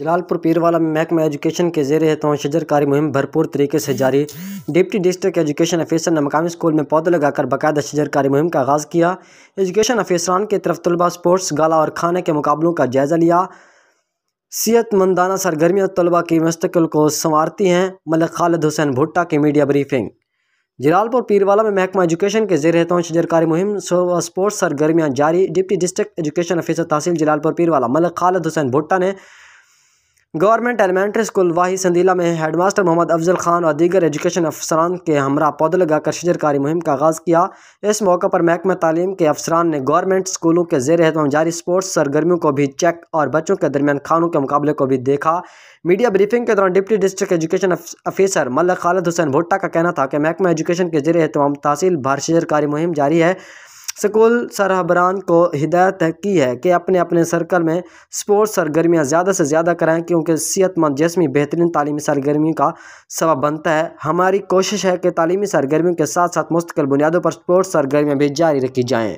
जलालपुर पीरवाला में महकमा एजुकेशन के जेर तो शजरकारी मुहिम भरपूर तरीके से जारी डिप्टी डिस्ट्रिक्ट एजुकेशन अफिसर ने मकामी स्कूल में पौधे लगाकर बाकायदा शजरकारी मुहिम का आगाज़ किया एजुकेशन अफिसरान की तरफ तलबा स्पोर्ट्स गाला और खाने के मुकाबलों का जायज़ा लिया सेहतमंदाना सरगर्मियाँ तलबा की मुस्तकिल को संवारती हैं मलिक खालिद हुसैन भुट्टा की मीडिया ब्रीफिंग जलालपुर पीरवाला में महकमा एजुकेशन के जेर तो शजरकारी मुहिम स्पोर्ट्स सरगर्मियाँ जारी डिप्टी डिस्ट्रिक्ट एजुकेशन अफिसर तहसील जलालपुर पीरवाला मलिक खालिद हुसैन भुट्टा ने government elementary school Wahi Sandila में हेडमास्टर मोहम्मद अफजल खान और दीगर एजुकेशन अफसरान के हमरा पौधे लगाकर शजरकारी मुहिम का आगाज़ किया इस मौके पर महकमा तालीम के अफसरान ने गवर्नमेंट स्कूलों के जेर हतम जारी स्पोर्ट्स सरगर्मियों को भी चेक और बच्चों के दरमियान खानों के मुकाबले को भी देखा मीडिया ब्रीफिंग के दौरान डिप्टी डिस्ट्रिक्ट एजुकेशन अफीसर मल्ल खालद हुसैन भुट्टा का कहना था कि महकमा एजुकेशन के जेर हतमाम तहसील भार शजरकारी मुहिम जारी है स्कूल सरहबरान को हिदायत की है कि अपने अपने सर्कल में स्पोर्ट्स सरगर्मियाँ ज़्यादा से ज़्यादा कराएँ क्योंकि सेहतमंद जिसमी बेहतरीन तलीमी सरगर्मियों का सबब बनता है हमारी कोशिश है कि तालीमी सरगर्मियों के साथ साथ मुस्तकिल बुनियादों पर स्पोर्ट्स सरगर्मियाँ भी जारी रखी जाएँ